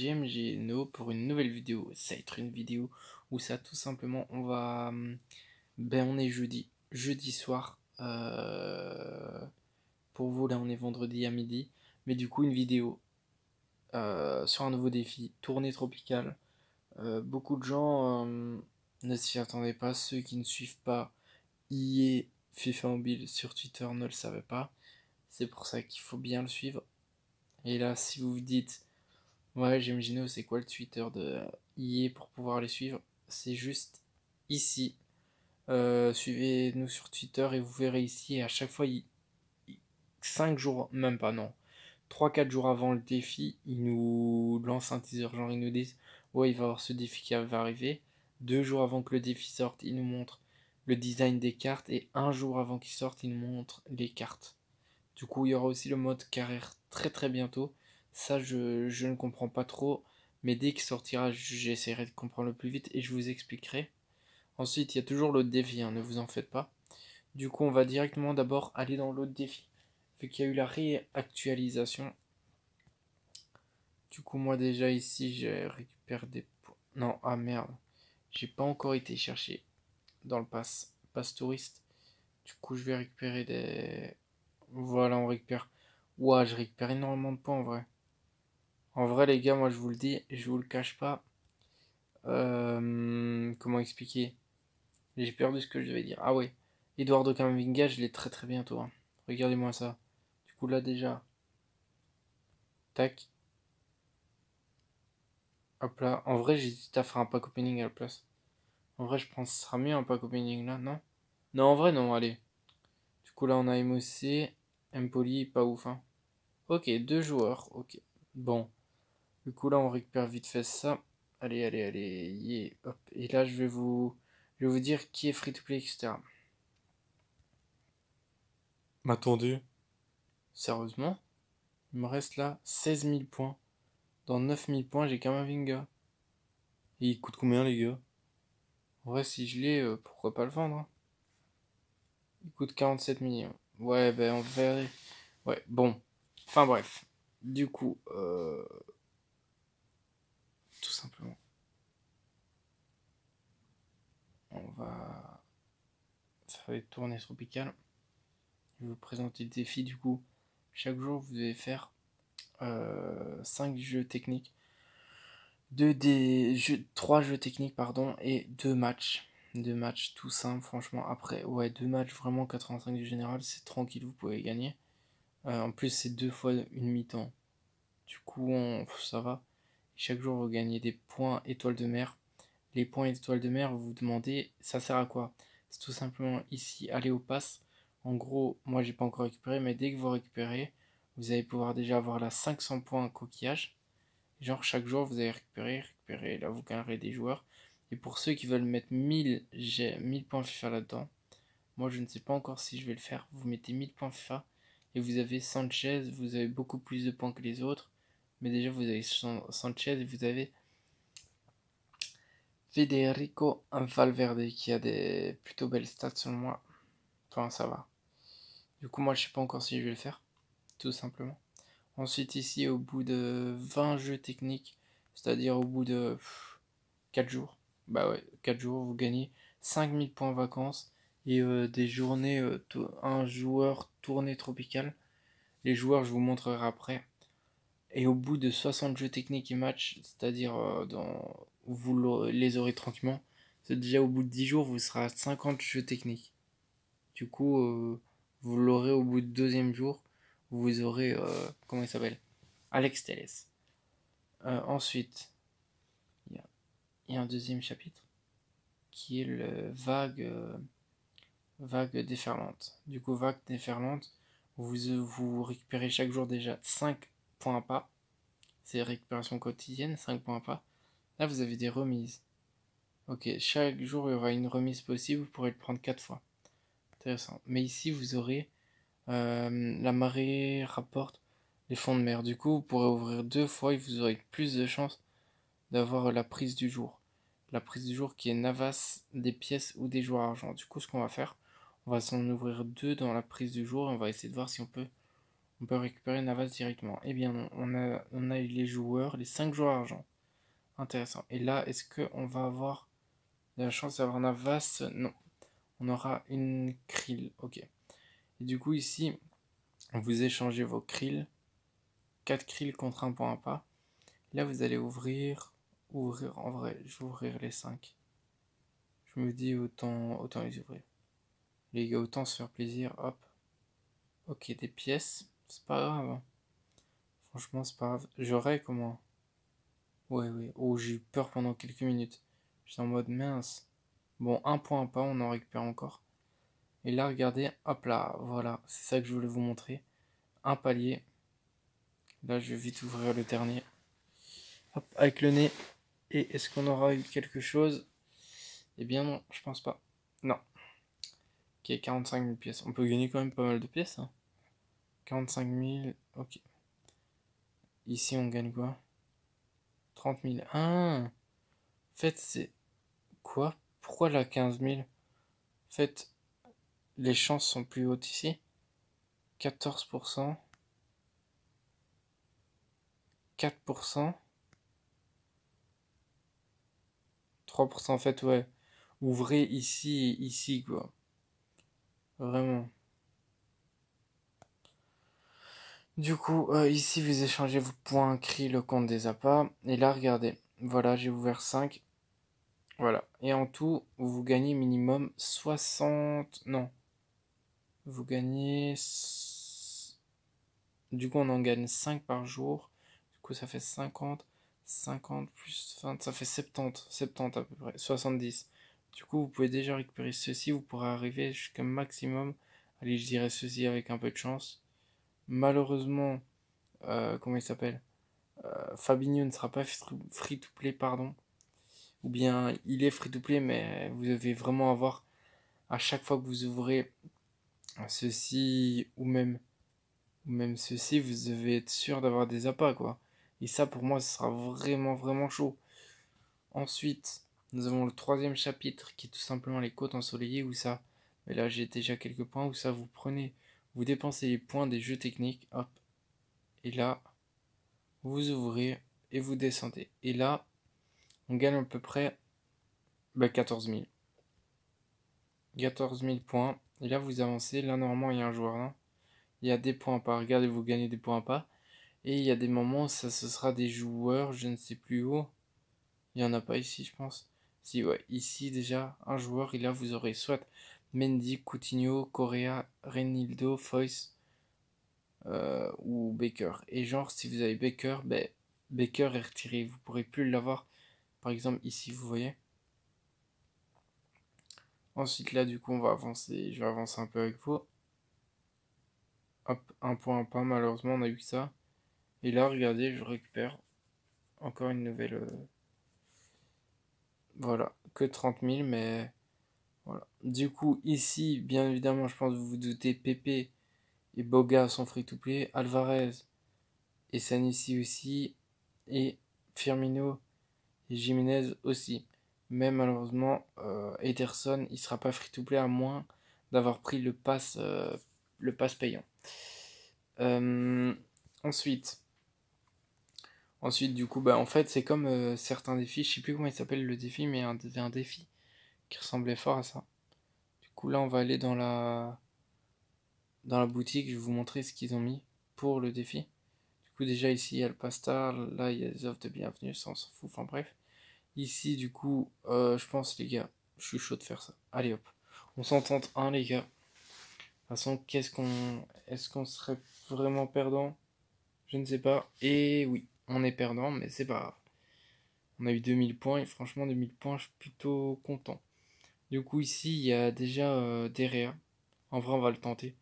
JMG pour une nouvelle vidéo. Ça va être une vidéo où ça tout simplement on va... Hum, ben on est jeudi, jeudi soir. Euh, pour vous là on est vendredi à midi. Mais du coup une vidéo euh, sur un nouveau défi, tournée tropicale. Euh, beaucoup de gens hum, ne s'y attendaient pas. Ceux qui ne suivent pas IE FIFA Mobile sur Twitter ne le savaient pas. C'est pour ça qu'il faut bien le suivre. Et là, si vous vous dites, Ouais, j'imagine c'est quoi le Twitter de IE pour pouvoir les suivre. C'est juste ici. Euh, suivez-nous sur Twitter et vous verrez ici. à chaque fois, il... 5 jours, même pas, non. 3-4 jours avant le défi, ils nous lancent un teaser. Genre, ils nous disent Ouais, il va y avoir ce défi qui va arriver. Deux jours avant que le défi sorte, ils nous montrent le design des cartes. Et un jour avant qu'il sorte, ils nous montrent les cartes. Du coup, il y aura aussi le mode carrière très très bientôt. Ça, je, ne comprends pas trop. Mais dès qu'il sortira, j'essaierai de comprendre le plus vite et je vous expliquerai. Ensuite, il y a toujours l'autre défi, hein, ne vous en faites pas. Du coup, on va directement d'abord aller dans l'autre défi. Vu qu'il y a eu la réactualisation. Du coup, moi déjà ici, j'ai récupéré des points. Non, ah merde. J'ai pas encore été chercher dans le pass, pass touriste. Du coup, je vais récupérer des... Voilà, on récupère... Ouah, je récupère énormément de points en vrai. En vrai, les gars, moi je vous le dis, je vous le cache pas. Euh, comment expliquer J'ai perdu ce que je devais dire. Ah ouais, Eduardo Camavinga, je l'ai très très bientôt. Regardez-moi ça. Du coup, là déjà. Tac. Hop là. En vrai, j'hésite à faire un pack opening à la place. En vrai, je pense que ce sera mieux un pack opening là, non Non, en vrai, non, allez. Du coup, là, on a MOC, Empoli, pas ouf. Hein. Ok, deux joueurs. Ok. Bon. Du coup, là, on récupère vite fait ça. Allez, allez, allez, Et là, je vais vous, vous dire qui est free-to-play, etc. M'attendu. Sérieusement Il me reste là 16 000 points. Dans 9 000 points, j'ai Kamavinga. Et il coûte combien, les gars En vrai, si je l'ai, euh, pourquoi pas le vendre hein? Il coûte 47 millions. Ouais, ben on verrait. Ouais, bon. Enfin bref. Du coup, euh, simplement. On va faire les tournées tropicales. Je vous présenter le défi du coup. Chaque jour, vous devez faire 5 euh, jeux techniques. 2 des jeux, 3 jeux techniques pardon, et 2 matchs. 2 matchs tout simple, franchement. Après, ouais, deux matchs vraiment 85 du général, c'est tranquille, vous pouvez gagner. Euh, en plus, c'est deux fois une mi-temps. Du coup, on, ça va. Chaque jour, vous gagnez des points étoiles de mer. Les points étoiles de mer, vous vous demandez, ça sert à quoi C'est tout simplement ici, aller au pass. En gros, moi, j'ai pas encore récupéré, mais dès que vous récupérez, vous allez pouvoir déjà avoir là 500 points coquillage. Genre, chaque jour, vous allez récupérer, récupérer. Là, vous gagnerez des joueurs. Et pour ceux qui veulent mettre 1000, j'ai 1000 points FIFA là-dedans. Moi, je ne sais pas encore si je vais le faire. Vous mettez 1000 points FIFA et vous avez Sanchez, vous avez beaucoup plus de points que les autres. Mais déjà, vous avez Sanchez et vous avez Federico Valverde qui a des plutôt belles stats selon moi. Enfin, ça va. Du coup, moi, je sais pas encore si je vais le faire. Tout simplement. Ensuite, ici, au bout de 20 jeux techniques, c'est-à-dire au bout de 4 jours, bah ouais, 4 jours, vous gagnez 5000 points vacances et euh, des journées, euh, un joueur tournée tropicale. Les joueurs, je vous montrerai après. Et au bout de 60 jeux techniques et matchs, c'est-à-dire euh, dans... vous les aurez tranquillement, déjà au bout de 10 jours, vous serez à 50 jeux techniques. Du coup, euh, vous l'aurez au bout de deuxième jour, vous aurez, euh, comment il s'appelle Alex Teles. ensuite, il y, a un deuxième chapitre qui est le vague, vague déferlante. Du coup, vague déferlante, vous, vous récupérez chaque jour déjà 5 points pas. C'est récupération quotidienne, 5 points pas. Là, vous avez des remises. Ok, chaque jour, il y aura une remise possible. Vous pourrez le prendre 4 fois. Intéressant. Mais ici, vous aurez euh, la marée rapporte les fonds de mer. Du coup, vous pourrez ouvrir deux fois et vous aurez plus de chances d'avoir la prise du jour. La prise du jour qui est navas des pièces ou des joueurs argent. Du coup, ce qu'on va faire, on va s'en ouvrir deux dans la prise du jour et on va essayer de voir si on peut on peut récupérer Navas directement. Eh bien on a, on a les joueurs, les 5 joueurs argent. Intéressant. Et là, est-ce qu'on va avoir la chance d'avoir Navas Non. On aura une krill. Ok. Et du coup, ici, vous échangez vos krill. 4 krill contre un point à pas. Là, vous allez ouvrir. Ouvrir, en vrai, je vais ouvrir les 5. Je me dis, autant, autant les ouvrir. Les gars, autant se faire plaisir. Hop. Ok, des pièces. C'est pas grave. Hein. Franchement, c'est pas grave. J'aurais, comment Ouais, oui. Oh, j'ai eu peur pendant quelques minutes. J'étais en mode mince. Bon, un point pas, on en récupère encore. Et là, regardez, hop là, voilà, c'est ça que je voulais vous montrer. Un palier. Là, je vais vite ouvrir le dernier. Hop, avec le nez. Et est-ce qu'on aura eu quelque chose Eh bien non, je pense pas. Non. Ok, 45 000 pièces. On peut gagner quand même pas mal de pièces. Hein. 45 000, ok. Ici, on gagne quoi 30 000. Ah! En fait, c'est... Quoi Pourquoi la 15 000 En fait, les chances sont plus hautes ici. 14%. 4%. 3% en fait, ouais. Ouvrez ici et ici, quoi. Vraiment. Du coup, euh, ici, vous échangez vos points, cri le compte des appâts. Et là, regardez. Voilà, j'ai ouvert 5. Voilà. Et en tout, vous gagnez minimum 60... Non. Vous gagnez... Du coup, on en gagne 5 par jour. Du coup, ça fait 50. 50 plus 20, ça fait 70. 70 à peu près. 70. Du coup, vous pouvez déjà récupérer ceci. Vous pourrez arriver jusqu'à maximum. Allez, je dirais ceci avec un peu de chance. Malheureusement, euh, comment il s'appelle euh, Fabinho ne sera pas free-to-play, pardon. Ou bien il est free-to-play, mais vous devez vraiment avoir, à chaque fois que vous ouvrez ceci ou même, ou même ceci, vous devez être sûr d'avoir des appâts, quoi. Et ça, pour moi, ce sera vraiment, vraiment chaud. Ensuite, nous avons le troisième chapitre qui est tout simplement les côtes ensoleillées, ou ça, mais là j'ai déjà quelques points, où ça vous prenez vous dépensez les points des jeux techniques, hop. Et là, vous ouvrez et vous descendez. Et là, on gagne à peu près 14 000. 14 000 points. Et là, vous avancez. Là, normalement, il y a un joueur. Hein. Il y a des points pas. Regardez, vous gagnez des points pas. Et il y a des moments, ça, ce sera des joueurs, je ne sais plus où. Il n'y en a pas ici, je pense. Si, ouais, ici déjà, un joueur. Et là, vous aurez soit Mendy, Coutinho, Correa, Renildo, Foyce euh, ou Baker. Et genre, si vous avez Baker, ben, Baker est retiré. Vous ne pourrez plus l'avoir. Par exemple, ici, vous voyez. Ensuite, là, du coup, on va avancer. Je vais avancer un peu avec vous. Hop, un point, un point. Malheureusement, on a eu que ça. Et là, regardez, je récupère encore une nouvelle. Euh, voilà, que 30 000, mais du coup, ici, bien évidemment, je pense que vous vous doutez, Pepe et Boga sont free-to-play, Alvarez et Sanissi aussi, et Firmino et Jiménez aussi. Mais malheureusement, Eterson, euh, Ederson, il sera pas free-to-play à moins d'avoir pris le pass, euh, le payant. Euh, ensuite, ensuite, du coup, bah, en fait, c'est comme certains défis, je sais plus comment il s'appelle le défi, mais un, un défi qui ressemblait fort à ça. Du coup, là, on va aller dans la, dans la boutique. Je vais vous montrer ce qu'ils ont mis pour le défi. Du coup, déjà ici, il y a le pasta. Là, il y a les offres de bienvenue. Ça, on s'en fout. Enfin, bref. Ici, du coup, euh, je pense, les gars, je suis chaud de faire ça. Allez, hop. On s'entente un, les gars. De toute façon, qu'est-ce qu'on. Est-ce qu'on serait vraiment perdant Je ne sais pas. Et oui, on est perdant, mais c'est pas grave. On a eu 2000 points et franchement, 2000 points, je suis plutôt content. Du coup, ici, il y a déjà euh, Derea. En vrai, on va le tenter.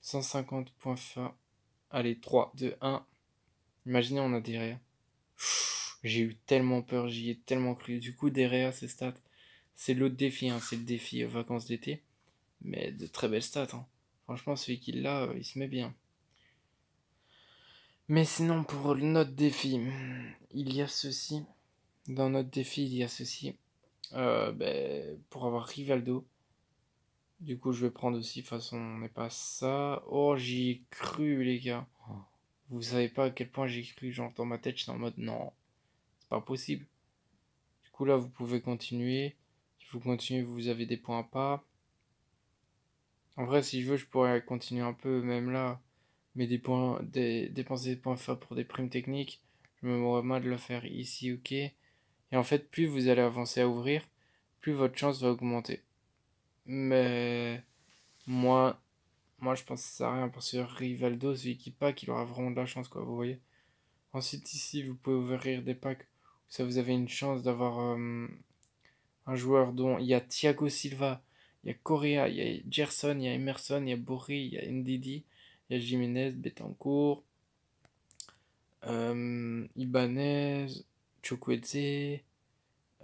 150 points fin. Allez, 3, 2, 1. Imaginez, on a Derea. J'ai eu tellement peur, j'y ai tellement cru. Du coup, Derea, ses stats. C'est l'autre défi, hein. c'est le défi euh, vacances d'été. Mais de très belles stats. Hein. Franchement, celui qui l'a, euh, il se met bien. Mais sinon, pour notre défi, il y a ceci. Dans notre défi, il y a ceci. Euh, ben, pour avoir Rivaldo. Du coup, je vais prendre aussi, de façon, on n'est pas ça. Oh, j'y cru, les gars. Oh. Vous savez pas à quel point j'ai cru, genre dans ma tête, suis en mode non, c'est pas possible. Du coup, là, vous pouvez continuer. Si vous continuez, vous avez des points à pas. En vrai, si je veux, je pourrais continuer un peu, même là. Mais des points, des, dépenser des points FA pour des primes techniques, je me mal de le faire ici, ok. Et en fait, plus vous allez avancer à ouvrir, plus votre chance va augmenter. Mais moi, moi je pense que ça sert à rien parce que Rivaldo, celui qui pack, il aura vraiment de la chance, quoi, vous voyez. Ensuite, ici, vous pouvez ouvrir des packs où ça vous avez une chance d'avoir euh, un joueur dont il y a Thiago Silva, il y a Correa, il y a Gerson, il y a Emerson, il y a Borri, il y a Ndidi, il y a Jiménez, Betancourt, euh, Ibanez, Chukwueze,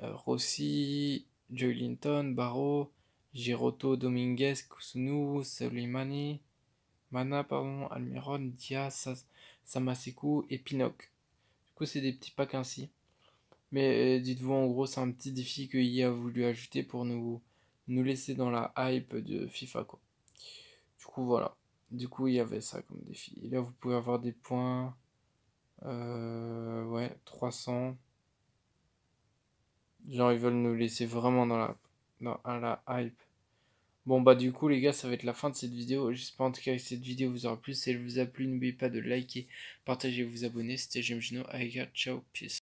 euh, Rossi, Joe Linton, Barrow, Giroto, Dominguez, Kusunu, Soleimani, Mana, pardon, Almiron, Diaz, Samaseku, et Pinoc. Du coup, c'est des petits packs ainsi. Mais euh, dites-vous, en gros, c'est un petit défi que il e a voulu ajouter pour nous, nous laisser dans la hype de FIFA, Du coup, voilà. Du coup, il y avait ça comme défi. Et là, vous pouvez avoir des points. Euh, ouais, 300. Genre, ils veulent nous laisser vraiment dans la, la hype. Bon, bah, du coup, les gars, ça va être la fin de cette vidéo. J'espère en tout cas que cette vidéo vous aura plu. Si elle vous a plu, n'oubliez pas de liker, partager et vous abonner. C'était Jim Gino. Aïga, ciao, peace.